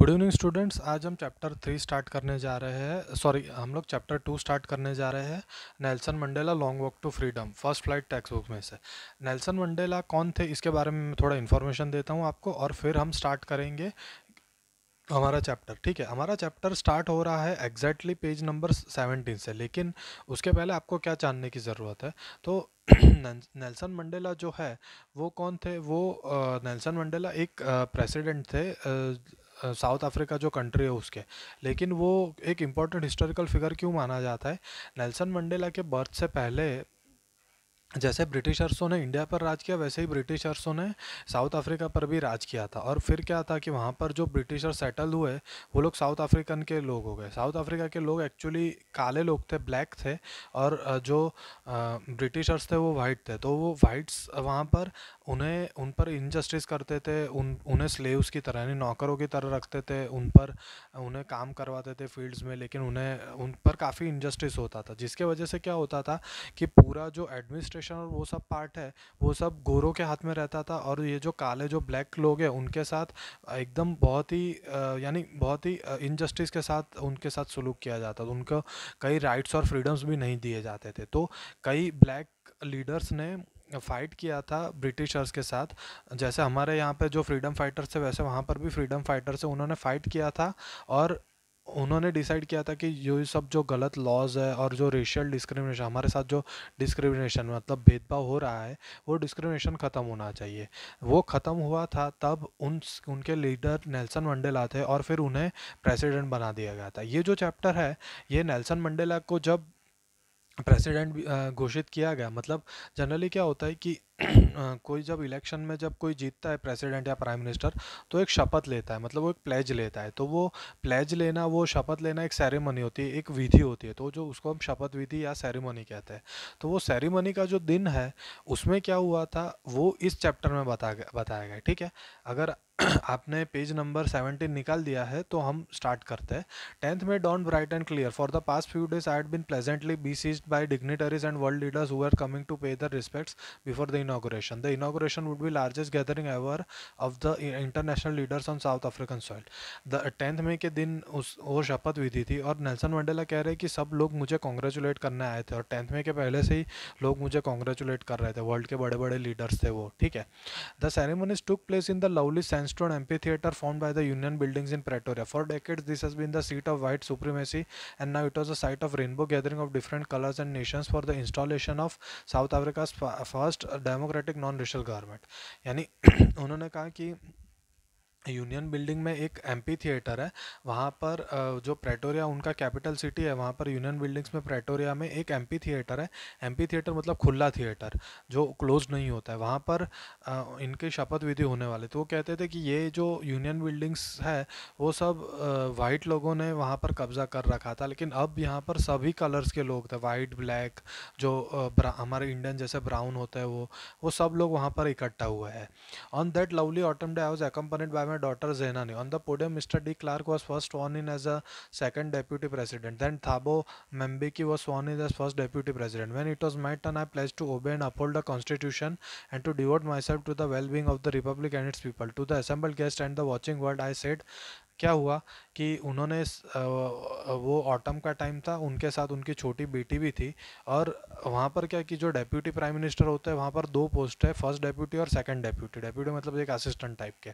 Good evening students आज हम chapter three start करने जा रहे हैं सॉरी हम लोग चैप्टर टू स्टार्ट करने जा रहे हैं Nelson Mandela long walk to freedom first flight textbook में से नेल्सन मंडेला कौन थे इसके बारे में मैं थोड़ा इन्फॉर्मेशन देता हूँ आपको और फिर हम स्टार्ट करेंगे हमारा चैप्टर ठीक है हमारा चैप्टर स्टार्ट हो रहा है एग्जैक्टली पेज नंबर सेवेंटीन से लेकिन उसके पहले आपको क्या जानने की ज़रूरत है तो नेल्सन मंडेला जो है वो कौन थे वो नेल्सन मंडेला एक प्रेसिडेंट थे साउथ अफ्रीका जो कंट्री है उसके लेकिन वो एक इम्पॉर्टेंट हिस्टोरिकल फिगर क्यों माना जाता है नेल्सन मंडेला के बर्थ से पहले जैसे ब्रिटिशर्सों ने इंडिया पर राज किया वैसे ही ब्रिटिशर्सों ने साउथ अफ्रीका पर भी राज किया था और फिर क्या था कि वहाँ पर जो ब्रिटिशर सेटल हुए वो लोग साउथ अफ्रीकन के लोग हो गए साउथ अफ्रीका के लोग एक्चुअली काले लोग थे ब्लैक थे और जो ब्रिटिशर्स थे वो वाइट थे तो वो वाइट्स वहाँ पर उन्हें उन पर इनजस्टिस करते थे उन उन्हें स्लेव्स की तरह यानी नौकरों की तरह रखते थे उन पर उन्हें काम करवाते थे फील्ड्स में लेकिन उन्हें उन पर काफ़ी इनजस्टिस होता था जिसके वजह से क्या होता था कि पूरा जो एडमिनिस्ट्रेशन और वो सब पार्ट है वो सब गोरों के हाथ में रहता था और ये जो काले जो ब्लैक लोग हैं उनके साथ एकदम बहुत ही यानी बहुत ही इनजस्टिस के साथ उनके साथ सलूक किया जाता था उनको कई राइट्स और फ्रीडम्स भी नहीं दिए जाते थे तो कई ब्लैक लीडर्स ने फ़ाइट किया था ब्रिटिशर्स के साथ जैसे हमारे यहाँ पे जो फ्रीडम फाइटर्स थे वैसे वहाँ पर भी फ्रीडम फाइटर्स थे उन्होंने फ़ाइट किया था और उन्होंने डिसाइड किया था कि ये सब जो गलत लॉज है और जो रेशियल डिस्क्रिमिनेशन हमारे साथ जो डिस्क्रिमिनेशन मतलब भेदभाव हो रहा है वो डिस्क्रिमिनेशन ख़त्म होना चाहिए वो ख़त्म हुआ था तब उन उनके लीडर नेल्सन मंडेला थे और फिर उन्हें प्रेसिडेंट बना दिया गया था ये जो चैप्टर है ये नेल्सन मंडेला को जब प्रेसिडेंट घोषित किया गया मतलब जनरली क्या होता है कि कोई जब इलेक्शन में जब कोई जीतता है प्रेसिडेंट या प्राइम मिनिस्टर तो एक शपथ लेता है मतलब वो एक प्लेज लेता है तो वो प्लेज लेना वो शपथ लेना एक सेरेमनी होती है एक विधि होती है तो जो उसको हम शपथ विधि या सेरेमनी कहते हैं तो वो सेरेमनी का जो दिन है उसमें क्या हुआ था वो इस चैप्टर में बता बताया गया ठीक है अगर आपने पेज नंबर सेवेंटीन निकाल दिया है तो हम स्टार्ट करते हैं टेंथ में dawned bright and clear for the past few days I had been pleasantly besieged by dignitaries and world leaders who are coming to pay the respects before the inauguration. The inauguration would be largest gathering ever of the international leaders on South African soil the tenth मई के दिन उस वो शपथ विधि थी और Nelson Mandela कह रहे हैं कि सब लोग मुझे कॉन्ग्रेचुलेट करने आए थे और टेंथ मई के पहले से ही लोग मुझे कॉन्ग्रेचुलेट कर रहे थे वर्ल्ड के बड़े बड़े लीडर्स थे वो ठीक है the ceremonies took place in the lovely sandstone amphitheatre form by the Union Buildings in Pretoria for decades this has been the seat of white supremacy and now it was a site of rainbow gathering of different colours and nations for the installation of South Africa first demo democratic non racial government यानी उन्होंने कहा कि union building में एक P theatre है वहाँ पर जो प्रेटोरिया उनका कैपिटल सिटी है वहाँ पर यूनियन बिल्डिंग्स में प्रेटोरिया में एक एम्पी थिएटर है पी थिएटर मतलब खुला थिएटर जो क्लोज नहीं होता है वहाँ पर इनकी शपथ विधि होने वाले तो वो कहते थे कि ये जो यूनियन बिल्डिंग्स है वो सब वाइट लोगों ने वहाँ पर कब्जा कर रखा था लेकिन अब यहाँ पर सभी कलर्स के लोग थे वाइट ब्लैक जो हमारे इंडियन जैसे ब्राउन होते हैं वो वो सब लोग वहाँ पर इकट्ठा हुआ है on that lovely autumn day I was accompanied by my daughter Zainani. On the podium, Mr. D. Clark was first sworn in as a second deputy president. Then Thabo Mbeki was sworn in as first deputy president. When it was my turn, I pledged to obey and uphold the constitution and to devote myself to the well-being of the republic and its people. To the assembled guests and the watching world, I said, क्या हुआ कि उन्होंने वो autumn का time था उनके साथ उनकी छोटी बेटी भी थी और वहाँ पर क्या कि जो डेप्यूटी प्राइम मिनिस्टर होते हैं वहाँ पर दो पोस्ट है फर्स्ट डेप्यूटी और सेकंड डेप्यूटी डेप्यूटी मतलब एक असिस्टेंट टाइप के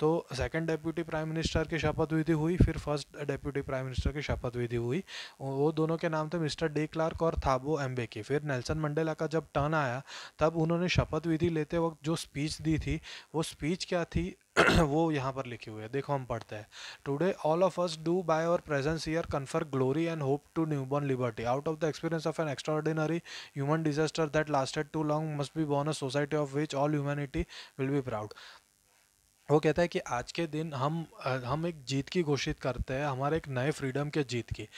तो सेकंड डेप्यूटी प्राइम मिनिस्टर की शपथ विधि हुई फिर फर्स्ट डेप्यूटी प्राइम मिनिस्टर की शपथ विधि हुई वो दोनों के नाम थे मिस्टर डे क्लार्क और थाबो एम्बे की फिर नेल्सन मंडेला का जब टर्न आया तब उन्होंने शपथ विधि लेते वक्त जो स्पीच दी थी वो स्पीच क्या थी वो यहाँ पर लिखे हुए हैं देखो हम पढ़ते हैं today all of us do by our presence here confer glory and hope to new born liberty out of the experience of an extraordinary human disaster that lasted too long must be born a society of which all humanity will be proud वो कहता है कि आज के दिन हम हम एक जीत की घोषित करते हैं हमारे एक नए फ्रीडम के जीत की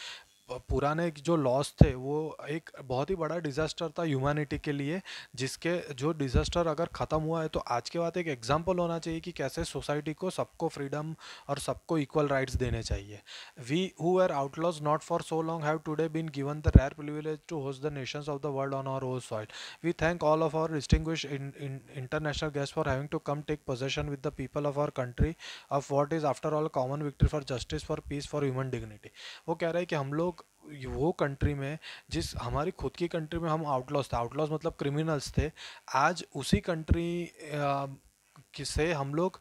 पुराने जो लॉस थे वो एक बहुत ही बड़ा डिज़ास्टर था ह्यूमैनिटी के लिए जिसके जो डिज़ास्टर अगर ख़त्म हुआ है तो आज के बाद एक एग्जाम्पल होना चाहिए कि कैसे सोसाइटी को सबको फ्रीडम और सबको इक्वल राइट्स देने चाहिए we who are outlaws not for so long have today been given the rare privilege to host the nations of the world on our own soil we thank all of our distinguish international guest for having to come take possession with the people of our country of what is after all common victory for justice for peace for human dignity वो कह रहे हैं कि हम लोग वो country में जिस हमारी खुद की कंट्री में हम आउटलॉस थे आउटलॉस मतलब क्रिमिनल्स थे आज उसी कंट्री से हम लोग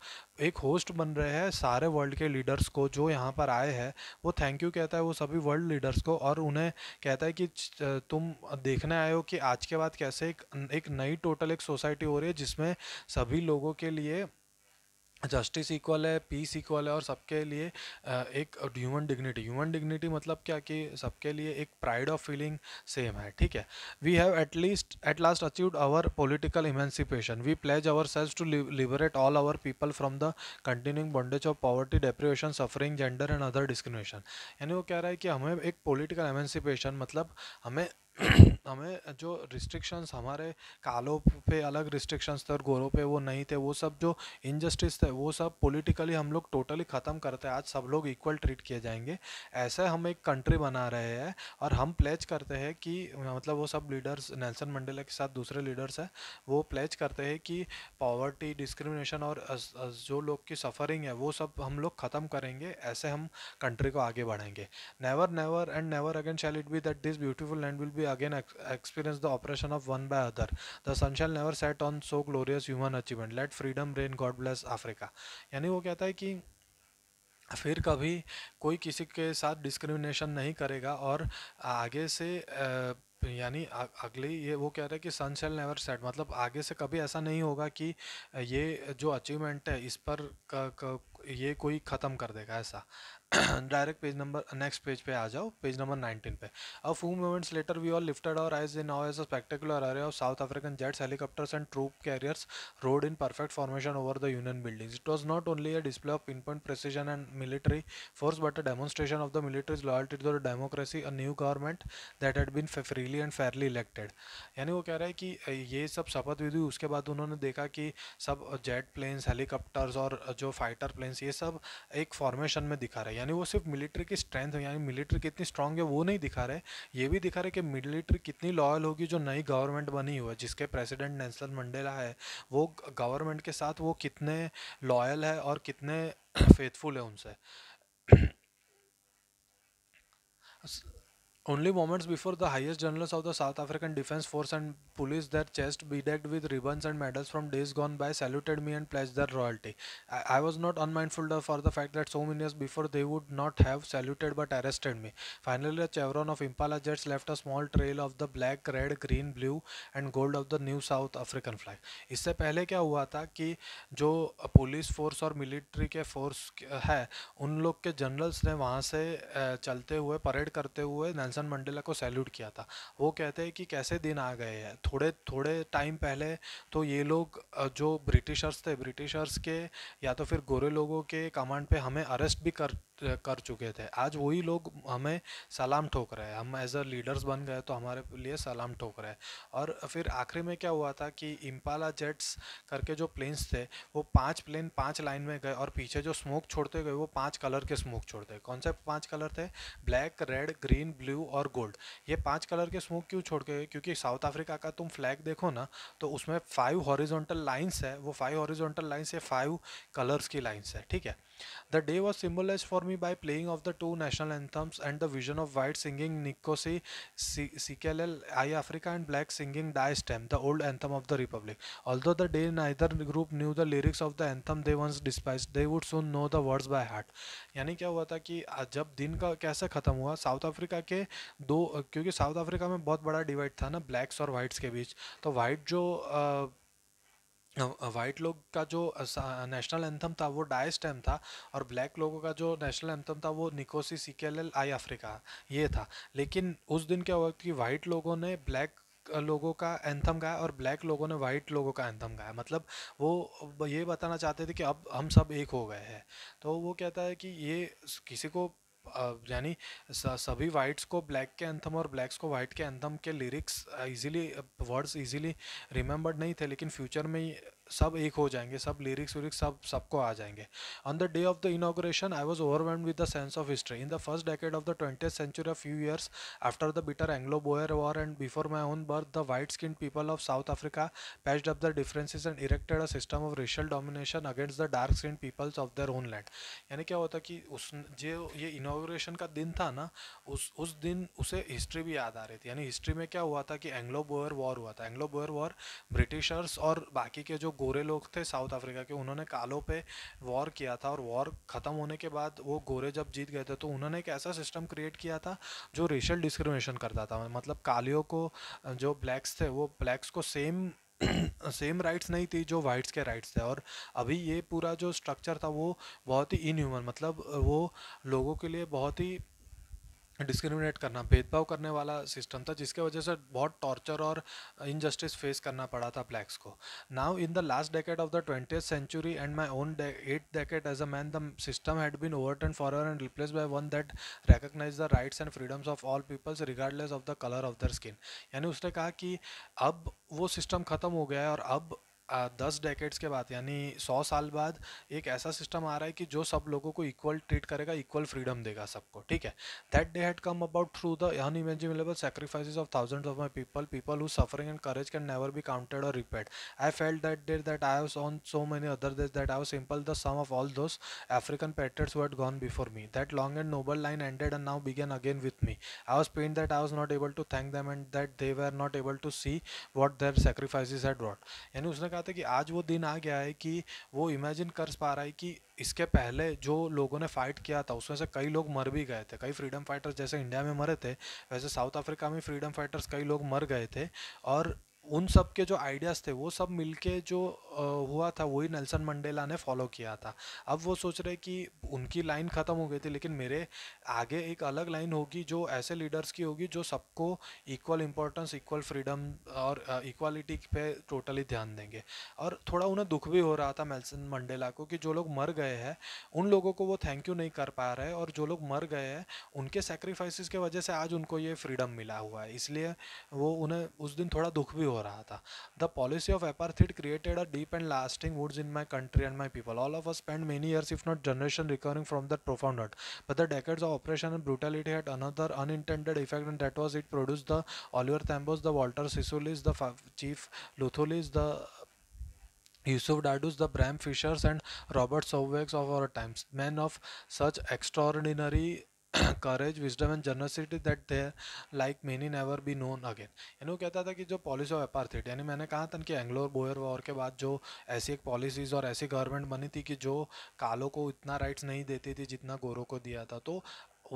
एक होस्ट बन रहे हैं सारे वर्ल्ड के लीडर्स को जो यहाँ पर आए हैं वो थैंक यू कहता है वो सभी वर्ल्ड लीडर्स को और उन्हें कहता है कि तुम देखने आए हो कि आज के बाद कैसे एक, एक नई टोटल एक सोसाइटी हो रही है जिसमें सभी लोगों के लिए जस्टिस इक्वल है पीस इक्वल है और सबके लिए एक ह्यूमन डिग्निटी ह्यूमन डिग्निटी मतलब क्या कि सबके लिए एक प्राइड ऑफ फीलिंग सेम है ठीक है we have at least at last achieved our political emancipation we pledge our selves to liberate all our people from the continuing bondage of poverty deprivation suffering gender and other discrimination यानी वो कह रहा है कि हमें एक पोलिटिकल इमेंसिपेशन मतलब हमें हमें जो रिस्ट्रिक्शंस हमारे कालों पे अलग रिस्ट्रिक्शंस थे और गोरों पे वो नहीं थे वो सब जो इनजस्टिस थे वो सब पॉलिटिकली हम लोग टोटली ख़त्म करते हैं आज सब लोग इक्वल ट्रीट किए जाएंगे ऐसे हम एक कंट्री बना रहे हैं और हम प्लेज करते हैं कि मतलब वो सब लीडर्स नेल्सन मंडेला के साथ दूसरे लीडर्स हैं वो प्लेज करते हैं कि पॉवर्टी डिस्क्रिमिनेशन और जो लोग की सफरिंग है वो सब हम लोग ख़त्म करेंगे ऐसे हम कंट्री को आगे बढ़ाएंगे never never and never again shall it be that this beautiful land will be again experience the oppression of one by other the sun shall never set on so glorious human achievement let freedom reign god bless africa यानी वो कहता है कि फिर कभी कोई किसी के साथ डिस्क्रिमिनेशन नहीं करेगा और आगे से आ, यानी अगले ये वो कह रहे हैं कि सन शेल नेवर सेट मतलब आगे से कभी ऐसा नहीं होगा कि ये जो अचीवमेंट है इस पर क, क, ये कोई ख़त्म कर देगा ऐसा direct page number next page पे आ जाओ पेज नंबर 19 पे a few moments later we all lifted our eyes in now as a spectacular array of South African jets helicopters and troop carriers roared in perfect formation over the Union Buildings it was not only a display of point precision and military force but a demonstration of the military's loyalty to the democracy a new government that had been freely and fairly elected यानी वो कह रहा है कि ये सब शपथ विधि उसके बाद उन्होंने देखा कि सब जेट प्लेन्स हेलीकॉप्टर्स और जो फाइटर प्लेन डिफेंस ये सब एक फॉर्मेशन में दिखा रहे हैं यानी वो सिर्फ मिलिट्री की स्ट्रेंथ यानी मिलिट्री कितनी स्ट्रांग है वो नहीं दिखा रहे ये भी दिखा रहे कि मिलिट्री कितनी लॉयल होगी जो नई गवर्नमेंट बनी हुई है जिसके प्रेसिडेंट नेल्सन मंडेला है वो गवर्नमेंट के साथ वो कितने लॉयल है और कितने फेथफुल है उनसे Only moments before the highest generals of the South African Defence Force and police, their chest bedecked with ribbons and medals from days gone by, saluted me and pledged their loyalty. I, I was not unmindful of for the fact that so many years before they would not have saluted but arrested me. Finally, a chevron of Impala jets left a small trail of the black, red, green, blue and gold of the new South African flag. isse pehle kya hua tha ki jo police force aur military ke force hai un log ke generals ne wahan se chalte hue parade karte hue नैन्सन Nelson Mandela को salute किया था वो कहते हैं कि कैसे दिन आ गए हैं थोड़े थोड़े टाइम पहले तो ये लोग जो ब्रिटिशर्स थे ब्रिटिशर्स के या तो फिर गोरे लोगों के कमांड पे हमें अरेस्ट भी कर कर चुके थे आज वही लोग हमें सलाम ठोक रहे हैं हम एज अ लीडर्स बन गए तो हमारे लिए सलाम ठोक रहे हैं और फिर आखिरी में क्या हुआ था कि इम्पाला जेट्स करके जो प्लेन्स थे वो पांच प्लेन पांच लाइन में गए और पीछे जो स्मोक छोड़ते गए वो पांच कलर के स्मोक छोड़ते गए कौन से पाँच कलर थे ब्लैक रेड ग्रीन ब्लू और गोल्ड ये पाँच कलर के स्मोक क्यों छोड़ के गए क्योंकि साउथ अफ्रीका का तुम फ्लैग देखो ना तो उसमें फाइव हॉरिजोंटल लाइन्स है वो फाइव हॉरिजोंटल लाइन्स या फाइव कलर्स की लाइन्स है ठीक है The day was symbolized for me by playing of the two national anthems and the vision of white singing Nikose Sikelel I Africa and black singing Die Stem, the old anthem of the republic. Although the day neither group knew the lyrics of the anthem they once despised, they would soon know the words by heart. यानी क्या हुआ था कि जब दिन का कैसे ख़त्म हुआ साउथ अफ्रीका के दो क्योंकि साउथ अफ्रीका में बहुत बड़ा डिवाइड था ना ब्लैक्स और वाइट्स के बीच तो वाइट जो वाइट लोग का जो नेशनल एंथम था वो डाय स्टेम था और ब्लैक लोगों का जो नेशनल एंथम था वो निकोसी सीकेल आई अफ्रीका ये था लेकिन उस दिन क्या हुआ कि वाइट लोगों ने ब्लैक लोगों का एंथम गाया और ब्लैक लोगों ने वाइट लोगों का एंथम गाया मतलब वो ये बताना चाहते थे कि अब हम सब एक हो गए हैं तो वो कहता है कि ये किसी को यानी सभी वाइट्स को ब्लैक के एंथम और ब्लैक्स को वाइट के एंथम के lyrics easily words easily remembered नहीं थे लेकिन फ्यूचर में सब एक हो जाएंगे सब लिरिक्स विरिक्स सब सबको आ जाएंगे on the day of the inauguration I was overwhelmed with the sense of history in the first decade of the twenty century of few years after the bitter Anglo Boer war and before my own birth the white skin people of South Africa patched up the differences and erected a system of racial domination against the dark skin peoples of their own land यानी क्या होता कि उस जो ये inauguration का दिन था ना उस उस दिन उसे हिस्ट्री भी याद आ रही थी यानी हिस्ट्री में क्या हुआ था कि एंग्लो बोयर वॉर हुआ था एंग्लो बोयर वॉर ब्रिटिशर्स और बाकी के जो गोरे लोग थे साउथ अफ्रीका के उन्होंने कालों पे वॉर किया था और वॉर ख़त्म होने के बाद वो गोरे जब जीत गए थे तो उन्होंने एक ऐसा सिस्टम क्रिएट किया था जो रेशल डिस्क्रिमिनेशन करता था मतलब कालियों को जो ब्लैक्स थे वो ब्लैक्स को सेम सेम राइट्स नहीं थी जो वाइट्स के राइट्स थे और अभी ये पूरा जो स्ट्रक्चर था वो बहुत ही इनह्यूमन मतलब वो लोगों के लिए बहुत ही डिस्क्रिमिनेट करना भेदभाव करने वाला सिस्टम था जिसके वजह से बहुत टॉर्चर और इनजस्टिस फेस करना पड़ा था ब्लैक्स को now in the last decade of the twenty century and my own eight decade as a man the system had been overturn for and replace by one that recognise the rights and freedoms of all peoples regardless of the colour of their skin यानी उसने कहा कि अब वो system ख़त्म हो गया है और अब दस डेकेट्स के बाद यानी सौ साल बाद एक ऐसा सिस्टम आ रहा है कि जो सब लोगों को इक्वल ट्रीट करेगा इक्वल फ्रीडम देगा सबको ठीक है that day had come about through the unimaginable sacrifice of thousand of my people people who suffering and courage can never be counted or repaid I felt that day that I have on so many other days that I have simple the sum of all those African patriots word gone before me that long and noble line ended and now began again with me I was pained that I was not able to thank them and that they were are not able to see what their sacrifice had what यानी उसने कहा रहा था कि आज वो दिन आ गया है कि वो इमेजिन कर पा रहा है कि इसके पहले जो लोगों ने फाइट किया था उसमें से कई लोग मर भी गए थे कई फ्रीडम फाइटर्स जैसे इंडिया में मरे थे वैसे साउथ अफ्रीका में फ्रीडम फाइटर्स कई लोग मर गए थे और उन सब के जो आइडियाज़ थे वो सब मिलके जो हुआ था वही नेल्सन मंडेला ने फॉलो किया था अब वो सोच रहे कि उनकी लाइन ख़त्म हो गई थी लेकिन मेरे आगे एक अलग लाइन होगी जो ऐसे लीडर्स की होगी जो सबको इक्वल इम्पोर्टेंस इक्वल फ्रीडम और इक्वालिटी पे टोटली ध्यान देंगे और थोड़ा उन्हें दुख भी हो रहा था नेल्सन मंडेला को कि जो लोग मर गए हैं उन लोगों को वो थैंक यू नहीं कर पा रहे और जो लोग मर गए हैं उनके सेक्रीफाइसिस के वजह से आज उनको ये फ्रीडम मिला हुआ है इसलिए वो उन्हें उस दिन थोड़ा दुख भी हो हो रहा था the policy of apartheid created a deep and lasting wounds in my country and my people all of us spend many years if not generation recovering from that profound hurt but the decades of oppression and brutality had another unintended effect and that was it produce the Oliver Tambos the Walter Sisulus the chief Luthulis the Yusuf Dadus, the Bram Fishers and Robert Soweks of our times, men of such extraordinary courage wisdom and generosity that their like many never be known again यानी वो कहता था कि जो policy of व्यापार थी यानी मैंने कहा था कि एंग्लोर बोयर वॉर के बाद जो ऐसी एक पॉलिसीज़ और ऐसी गवर्नमेंट बनी थी कि जो कालों को इतना राइट्स नहीं देती थी जितना गोरों को दिया था तो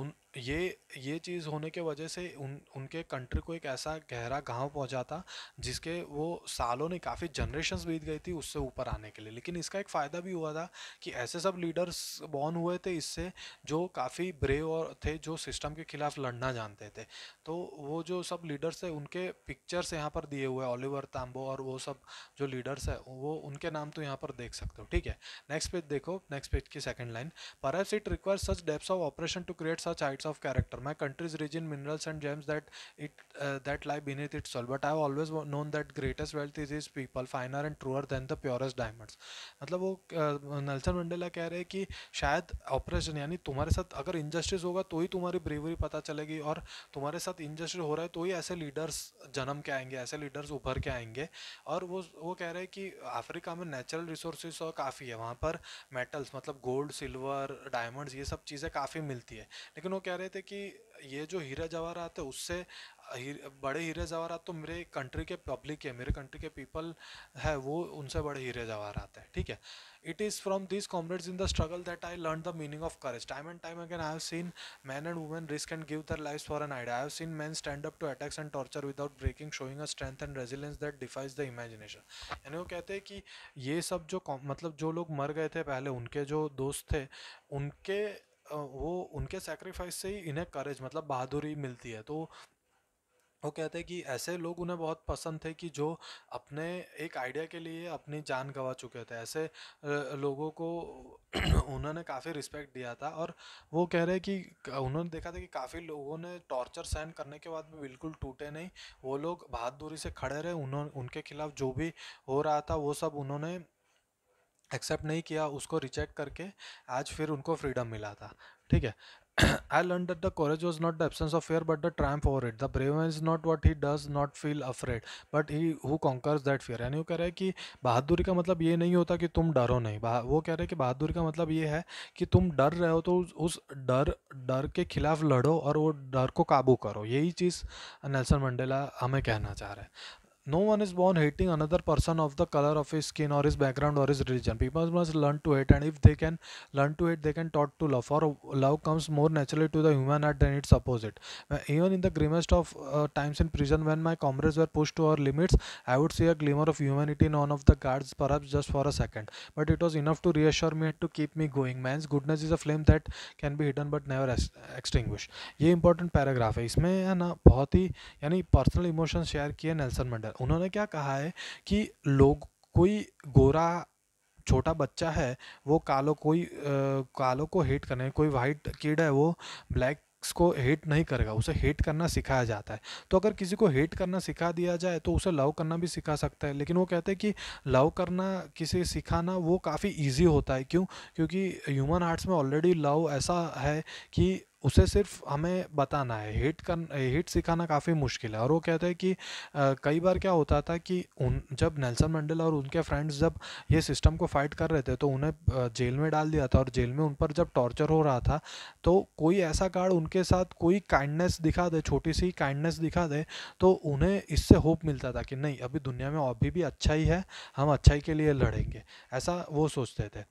उन ये ये चीज़ होने के वजह से उन उनके कंट्री को एक ऐसा गहरा पहुंचा था जिसके वो सालों ने काफ़ी जनरेशन्स बीत गई थी उससे ऊपर आने के लिए लेकिन इसका एक फ़ायदा भी हुआ था कि ऐसे सब लीडर्स बॉर्न हुए थे इससे जो काफ़ी ब्रेव और थे जो सिस्टम के खिलाफ लड़ना जानते थे तो वो जो सब लीडर्स है उनके पिक्चर्स यहाँ पर दिए हुए ऑलिवर तांबो और वो सब जो लीडर्स है वो उनके नाम तो यहाँ पर देख सकते हो ठीक है नेक्स्ट पेज देखो नेक्स्ट पेज की सेकेंड लाइन पर it require such depths of oppression to create such heights of character. My country's rich in minerals and gems that it uh, that lie beneath its soil. But I have always known that greatest wealth is its people, finer and truer than the purest diamonds. मतलब वो Nelson uh, Mandela कह रहे हैं कि शायद operation यानी तुम्हारे साथ अगर इनजस्टिस होगा तो ही तुम्हारी ब्रेवरी पता चलेगी और तुम्हारे साथ इनजस्टिस हो रहा है तो ही ऐसे लीडर्स जन्म के आएंगे ऐसे लीडर्स उभर के आएंगे और वो वो कह रहे हैं कि अफ्रीका में नेचुरल रिसोर्सेज और काफ़ी है वहाँ पर मेटल्स मतलब गोल्ड सिल्वर डायमंड्स ये सब चीज़ें काफ़ी मिलती है लेकिन वो कह रहे थे कि ये जो हीरा जवाहरात है उससे हीर, बड़े हीरे जवाहरात तो मेरे कंट्री के पब्लिक है मेरे कंट्री के पीपल है वो उनसे बड़े हीरे जवाहरात है ठीक है it is from this comrades in the struggle that I learn the meaning of courage time and time again I have seen man and women risk and give their life for an idea I have seen man stand up to attacks and torture without breaking showing a strength and resilience that defies the imagination यानी वो कहते हैं कि ये सब जो मतलब जो लोग मर गए थे पहले उनके जो दोस्त थे उनके वो उनके सेक्रीफाइस से ही इन्हें करेज मतलब बहादुरी मिलती है तो वो कहते हैं कि ऐसे लोग उन्हें बहुत पसंद थे कि जो अपने एक आइडिया के लिए अपनी जान गंवा चुके थे ऐसे लोगों को उन्होंने काफ़ी रिस्पेक्ट दिया था और वो कह रहे कि उन्होंने देखा था कि काफ़ी लोगों ने टॉर्चर सहन करने के बाद भी बिल्कुल टूटे नहीं वो लोग बहादुरी से खड़े रहे उन्होंने उनके खिलाफ जो भी हो रहा था वो सब उन्होंने एक्सेप्ट नहीं किया उसको रिजेक्ट करके आज फिर उनको फ्रीडम मिला था ठीक है I learn that the courage was not the absence of fear but the triumph over it the brave is not what he does not feel afraid but he who conquers that fear यानी वो कह रहे हैं कि बहादुरी का मतलब ये नहीं होता कि तुम डरो नहीं वो कह रहे हैं कि बहादुरी का मतलब ये है कि तुम डर रहे हो तो उस डर डर के खिलाफ लड़ो और वो डर को काबू करो यही चीज़ नेल्सन मंडेला हमें कहना चाह रहे हैं no one is born hating another person of the color of his skin or his background or his religion people must learn to hate and if they can learn to hate they can taught to love for love comes more naturally to the human heart than its opposite uh, even in the grimmest of uh, times in prison when my comrades were pushed to our limits i would see a glimmer of humanity in one of the guards perhaps just for a second but it was enough to reassure me and to keep me going man's goodness is a flame that can be hidden but never extinguished ये important paragraph है इसमें है ना बहुत ही यानी personal emotion share किए Nelson Mandela. उन्होंने क्या कहा है कि लोग कोई गोरा छोटा बच्चा है वो कालो कोई कालो को हेट करने कोई वाइट किड है वो ब्लैक को हेट नहीं करेगा उसे हेट करना सिखाया जाता है तो अगर किसी को हेट करना सिखा दिया जाए तो उसे लव करना भी सिखा सकता है लेकिन वो कहते हैं कि लव करना किसे सिखाना वो काफ़ी इजी होता है क्यों क्योंकि ह्यूमन हार्ट्स में ऑलरेडी लव ऐसा है कि उसे सिर्फ हमें बताना है हिट कर हिट सिखाना काफ़ी मुश्किल है और वो कहते हैं कि आ, कई बार क्या होता था कि उन जब नेल्सन मंडेला और उनके फ्रेंड्स जब ये सिस्टम को फाइट कर रहे थे तो उन्हें जेल में डाल दिया था और जेल में उन पर जब टॉर्चर हो रहा था तो कोई ऐसा कार्ड उनके साथ कोई काइंडनेस दिखा दे छोटी सी काइंडनेस दिखा दे तो उन्हें इससे होप मिलता था कि नहीं अभी दुनिया में अभी भी अच्छा ही है हम अच्छाई के लिए लड़ेंगे ऐसा वो सोचते थे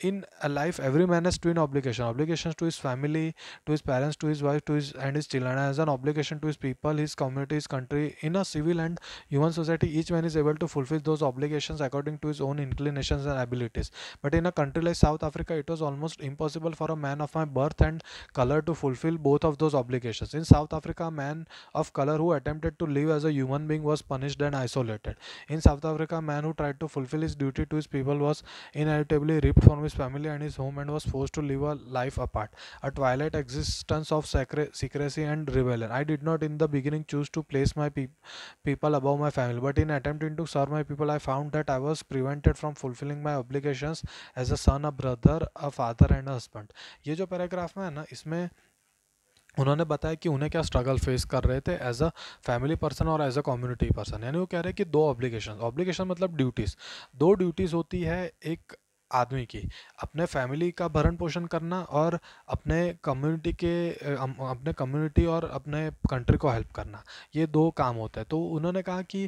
in a life every man has twin obligation obligations to his family to his parents to his wife to his and his children as an obligation to his people his community his country in a civil and human society each man is able to fulfill those obligations according to his own inclinations and abilities but in a country like south africa it was almost impossible for a man of my birth and color to fulfill both of those obligations in south africa a man of color who attempted to live as a human being was punished and isolated in south africa a man who tried to fulfill his duty to his people was inevitably ripped from his family and his home and was forced to live a life apart, a twilight existence of secrecy and rebellion. I did not in the beginning choose to place my pe- people above my family, but in attempting to serve my people, I found that I was prevented from fulfilling my obligations as a son, a brother, a father and a husband. ye jo paragraph mein hai na isme उन्होंने बताया कि उन्हें क्या struggle face कर रहे थे as a family person और as a community person यानी वो कह रहे हैं कि दो ऑब्लिगेशन ऑब्लिगेशन मतलब ड्यूटीज़ दो ड्यूटीज़ होती है एक आदमी की अपने फैमिली का भरण पोषण करना और अपने कम्युनिटी के अपने कम्युनिटी और अपने कंट्री को हेल्प करना ये दो काम होते हैं तो उन्होंने कहा कि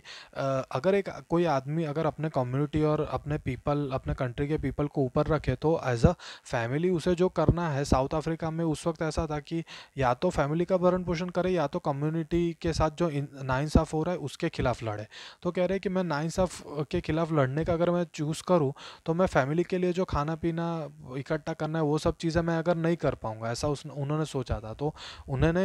अगर एक कोई आदमी अगर अपने कम्युनिटी और अपने पीपल अपने कंट्री के पीपल को ऊपर रखे तो एज अ फैमिली उसे जो करना है साउथ अफ्रीका में उस वक्त ऐसा था कि या तो फैमिली का भरण पोषण करे या तो कम्युनिटी के साथ जो नाइंसाफ हो रहा है उसके खिलाफ लड़े तो कह रहे कि मैं नाइंसाफ के खिलाफ लड़ने का अगर मैं चूज़ करूँ तो मैं फैमिली के के लिए जो खाना पीना इकट्ठा करना है वो सब चीज़ें मैं अगर नहीं कर पाऊँगा ऐसा उस उन्होंने सोचा था तो उन्होंने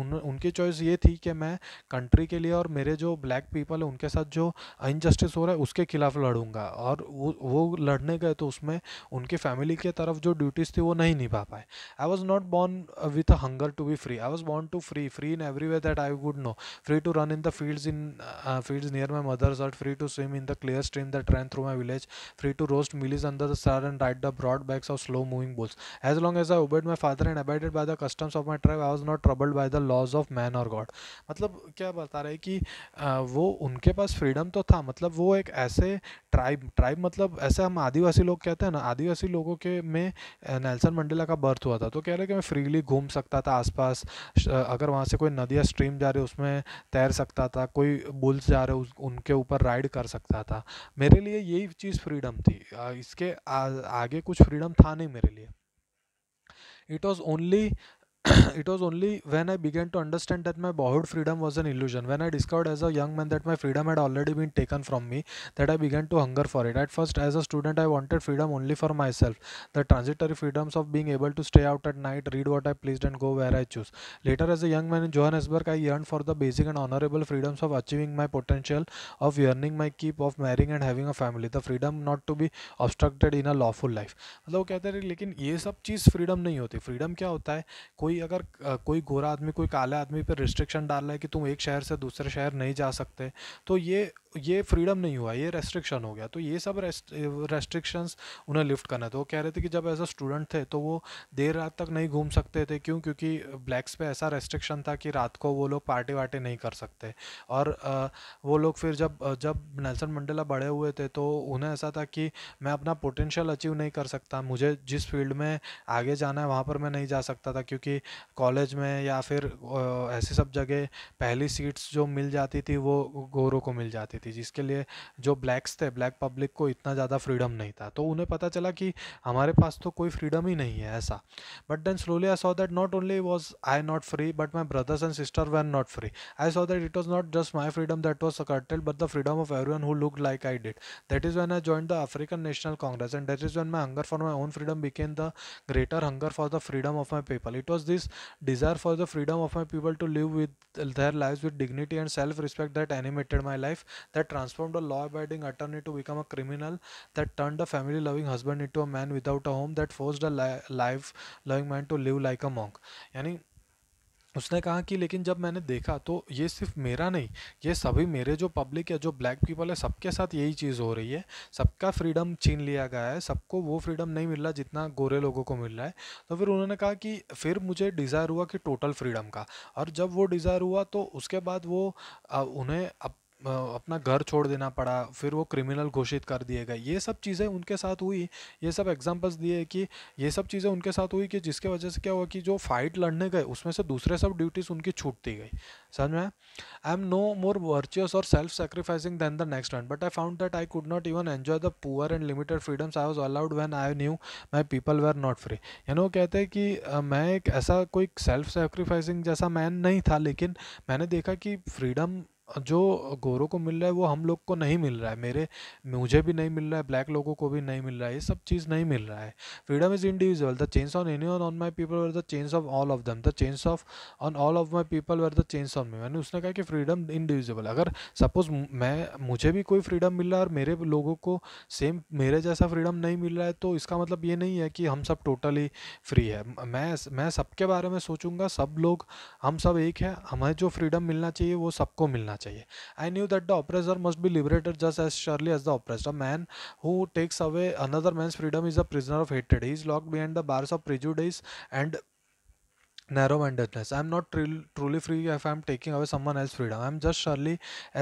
उन उनकी चॉइस ये थी कि मैं कंट्री के लिए और मेरे जो ब्लैक पीपल है उनके साथ जो इनजस्टिस हो रहा है उसके खिलाफ लड़ूंगा और वो वो लड़ने गए तो उसमें उनकी फैमिली के तरफ जो ड्यूटीज़ थी वो नहीं निभा पाए I was not born with a hunger to be free I was born to free free in every way that I would know free to run in the field in field near my mother's earth free to swim in the clear stream the train through my village free to roast mealies under the star and ride the broad backs of slow moving bulls. As long as I obeyed my father and abided by the customs of my tribe, I was not troubled by the laws of man or God. मतलब क्या बता रहे है कि वो उनके पास freedom तो था मतलब वो एक ऐसे ट्राइब ट्राइब मतलब ऐसे हम आदिवासी लोग कहते हैं ना आदिवासी लोगों के में नेल्सन मंडेला का बर्थ हुआ था तो कह रहे कि मैं फ्रीली घूम सकता था आसपास अगर वहाँ से कोई नदी या स्ट्रीम जा रही उसमें तैर सकता था कोई बुल्स जा रहे उनके ऊपर राइड कर सकता था मेरे लिए यही चीज़ फ्रीडम थी इसके आगे कुछ फ्रीडम था नहीं मेरे लिए it was only it was only when I began to understand that my boyhood freedom was an illusion. When I discovered as a young man that my freedom had already been taken from me, that I began to hunger for it. At first, as a student, I wanted freedom only for myself, the transitory freedoms of being able to stay out at night, read what I pleased, and go where I choose. Later, as a young man in Johannesburg, I yearned for the basic and honorable freedoms of achieving my potential, of earning my keep, of marrying and having a family. The freedom not to be obstructed in a lawful life. मतलब वो कहते हैं लेकिन ये सब चीज़ freedom नहीं होती freedom क्या होता है कोई कोई अगर कोई गोरा आदमी कोई काला आदमी पर रिस्ट्रिक्शन डाल रहा है कि तुम एक शहर से दूसरे शहर नहीं जा सकते तो ये ये फ्रीडम नहीं हुआ ये रेस्ट्रिक्शन हो गया तो ये सब रेस्ट्रिक्शंस उन्हें लिफ्ट करना था तो वो कह रहे थे कि जब एज अ स्टूडेंट थे तो वो देर रात तक नहीं घूम सकते थे क्यों क्योंकि ब्लैक्स पे ऐसा रेस्ट्रिक्शन था कि रात को वो लोग पार्टी वार्टी नहीं कर सकते और वो लोग फिर जब जब नेल्सन मंडेला बड़े हुए थे तो उन्हें ऐसा था कि मैं अपना पोटेंशियल अचीव नहीं कर सकता मुझे जिस फील्ड में आगे जाना है वहाँ पर मैं नहीं जा सकता था क्योंकि कॉलेज में या फिर ऐसी सब जगह पहली सीट्स जो मिल जाती थी वो गोरों को मिल जाती थी थी जिसके लिए जो ब्लैक्स थे ब्लैक पब्लिक को इतना ज़्यादा फ्रीडम नहीं था तो उन्हें पता चला कि हमारे पास तो कोई फ्रीडम ही नहीं है ऐसा but then slowly I saw that not only was I not free but my brothers and sister when not free I saw that it was not just my freedom that was curtailed but the freedom of every one who look like I did that is when I join the African National Congress and that is when my hunger for my own freedom became the greater hunger for the freedom of my people it was this desire for the freedom of my people to live with their lives with dignity and self-respect that animated my life that transformed a law-abiding attorney to become a criminal, that turned a family-loving husband into a man without a home, that forced a life-loving man to live like a monk. यानी उसने कहा कि लेकिन जब मैंने देखा तो ये सिर्फ मेरा नहीं ये सभी मेरे जो पब्लिक है जो ब्लैक पीपल है सबके साथ यही चीज़ हो रही है सबका फ्रीडम छीन लिया गया है सबको वो फ्रीडम नहीं मिल रहा जितना गोरे लोगों को मिल रहा है तो फिर उन्होंने कहा कि फिर मुझे डिज़ायर हुआ कि टोटल फ्रीडम का और जब वो डिज़ायर हुआ तो उसके बाद वो उन्हें अब अपना घर छोड़ देना पड़ा फिर वो क्रिमिनल घोषित कर दिए गए ये सब चीज़ें उनके साथ हुई ये सब एग्जांपल्स दिए कि ये सब चीज़ें उनके साथ हुई कि जिसके वजह से क्या हुआ कि जो फाइट लड़ने गए उसमें से दूसरे सब ड्यूटीज़ उनकी छूटती गई समझ में I am no more virtuous or self sacrificing than the next one but I found that I could not even enjoy the poor and limited freedoms I was allowed when I knew my people are not free यानी वो कहते हैं कि मैं एक ऐसा कोई self sacrificing जैसा मैन नहीं था लेकिन मैंने देखा कि फ्रीडम जो गोरों को मिल रहा है वो हम लोग को नहीं मिल रहा है मेरे मुझे भी नहीं मिल रहा है ब्लैक लोगों को भी नहीं मिल रहा है ये सब चीज़ नहीं मिल रहा है freedom is individual the chains on any on my people were the chains of all of them the chains of on all of my people were the chains on me मैंने उसने कहा कि फ्रीडम इंडिविजुअल अगर suppose मैं मुझे भी कोई freedom मिल रहा है और मेरे लोगों को सेम मेरे जैसा फ्रीडम नहीं मिल रहा है तो इसका मतलब ये नहीं है कि हम सब टोटली फ्री है मैं मैं सबके बारे में सोचूंगा सब लोग हम सब एक है हमें जो फ्रीडम मिलना चाहिए वो सबको मिलना करना चाहिए I knew that the oppressor must be liberated just as surely as the oppressed a man who takes away another man's freedom is a prisoner of हेटेड he is locked behind the bars of prejudice and narrow mindedness I am not truly free I am taking away someone else's freedom I am just surely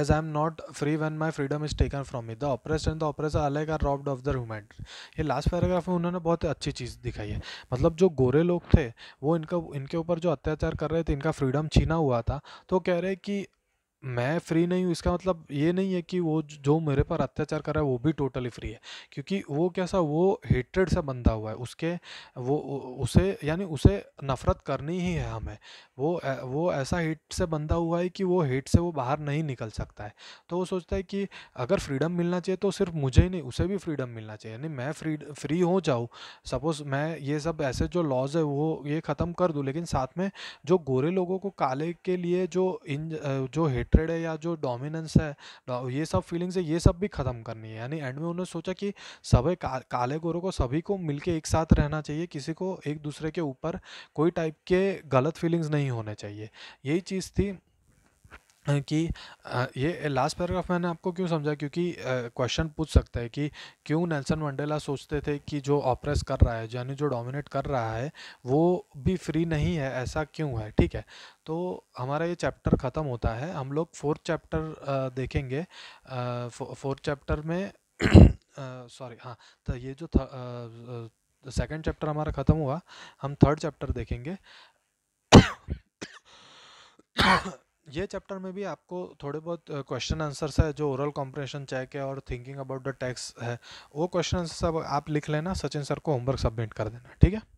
as I am not free when my freedom is taken from me the oppressed and the oppressor alike are robbed of the रूमेंट ये last paragraph में उन्होंने बहुत अच्छी चीज़ दिखाई है मतलब जो गोरे लोग थे वो इनका इनके ऊपर जो अत्याचार कर रहे थे इनका फ्रीडम छीना हुआ था तो कह रहे कि मैं फ्री नहीं हूँ इसका मतलब ये नहीं है कि वो जो मेरे पर अत्याचार कर रहा है वो भी टोटली फ्री है क्योंकि वो कैसा वो हेटेड से बंधा हुआ है उसके वो उसे यानी उसे नफ़रत करनी ही है हमें वो वो ऐसा हेट से बंधा हुआ है कि वो हेट से वो बाहर नहीं निकल सकता है तो वो सोचता है कि अगर फ्रीडम मिलना चाहिए तो सिर्फ मुझे ही नहीं उसे भी फ्रीडम मिलना चाहिए यानी मैं फ्री फ्री हो जाऊँ सपोज़ मैं ये सब ऐसे जो लॉज है वो ये ख़त्म कर दूँ लेकिन साथ में जो गोरे लोगों को काले के लिए जो इन जो हेट हेट्रेड है या जो डोमिनेंस है ये सब फीलिंग्स है ये सब भी ख़त्म करनी है यानी एंड में उन्होंने सोचा कि सभी का, काले गोरों को सभी को मिल एक साथ रहना चाहिए किसी को एक दूसरे के ऊपर कोई टाइप के गलत फीलिंग्स नहीं होने चाहिए यही चीज़ थी कि ये लास्ट पैराग्राफ मैंने आपको क्यों समझा क्योंकि क्वेश्चन पूछ सकता है कि क्यों नेल्सन मंडेला सोचते थे कि जो ऑपरेस कर रहा है यानी जो डोमिनेट कर रहा है वो भी फ्री नहीं है ऐसा क्यों है ठीक है तो हमारा ये चैप्टर ख़त्म होता है हम लोग फोर्थ चैप्टर देखेंगे फोर्थ चैप्टर में सॉरी हाँ तो ये जो सेकेंड चैप्टर हमारा ख़त्म हुआ हम थर्ड चैप्टर देखेंगे ये चैप्टर में भी आपको थोड़े बहुत क्वेश्चन आंसर्स है जो ओरल कॉम्प्रेशन चेक है और थिंकिंग अबाउट द टैक्स है वो क्वेश्चन आंसर सब आप लिख लेना सचिन सर को होमवर्क सबमिट कर देना ठीक है